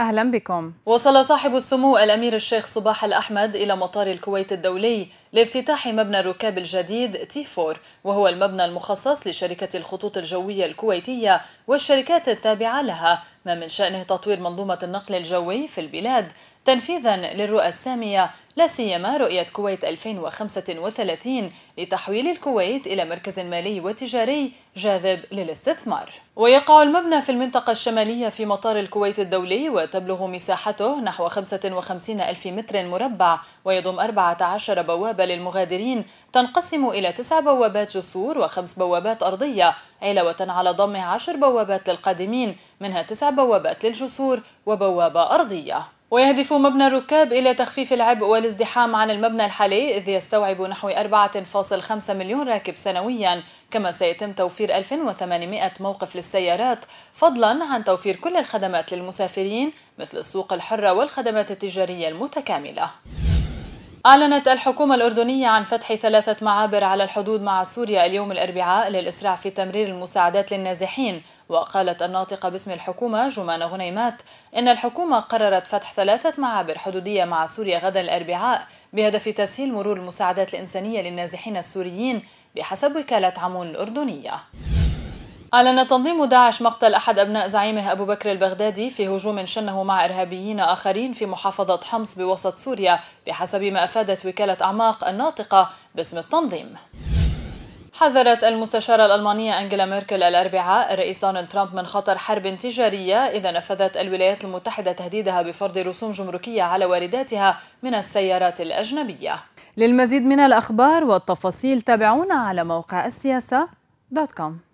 أهلا بكم وصل صاحب السمو الأمير الشيخ صباح الأحمد إلى مطار الكويت الدولي لافتتاح مبنى الركاب الجديد تي 4 وهو المبنى المخصص لشركة الخطوط الجوية الكويتية والشركات التابعة لها ما من شأنه تطوير منظومة النقل الجوي في البلاد تنفيذا للرؤى السامية لا سيما رؤية كويت 2035 لتحويل الكويت إلى مركز مالي وتجاري جاذب للاستثمار. ويقع المبنى في المنطقة الشمالية في مطار الكويت الدولي وتبلغ مساحته نحو 55 ألف متر مربع ويضم 14 بوابة للمغادرين تنقسم إلى تسع بوابات جسور وخمس بوابات أرضية علاوة على ضم عشر بوابات للقادمين منها تسع بوابات للجسور وبوابة أرضية ويهدف مبنى الركاب إلى تخفيف العبء والازدحام عن المبنى الحالي إذ يستوعب نحو 4.5 مليون راكب سنويا كما سيتم توفير 1800 موقف للسيارات فضلا عن توفير كل الخدمات للمسافرين مثل السوق الحرة والخدمات التجارية المتكاملة أعلنت الحكومة الأردنية عن فتح ثلاثة معابر على الحدود مع سوريا اليوم الأربعاء للإسراع في تمرير المساعدات للنازحين وقالت الناطقة باسم الحكومة جمانة غنيمات إن الحكومة قررت فتح ثلاثة معابر حدودية مع سوريا غدا الأربعاء بهدف تسهيل مرور المساعدات الإنسانية للنازحين السوريين بحسب وكالة عمون الأردنية أعلن تنظيم داعش مقتل أحد أبناء زعيمه أبو بكر البغدادي في هجوم شنه مع إرهابيين آخرين في محافظة حمص بوسط سوريا بحسب ما أفادت وكالة أعماق الناطقة باسم التنظيم حذرت المستشارة الألمانية أنجيلا ميركل الأربعاء الرئيس دونالد ترامب من خطر حرب تجارية إذا نفذت الولايات المتحدة تهديدها بفرض رسوم جمركية على وارداتها من السيارات الأجنبية للمزيد من الأخبار والتفاصيل تابعونا على موقع السياسة دوت كوم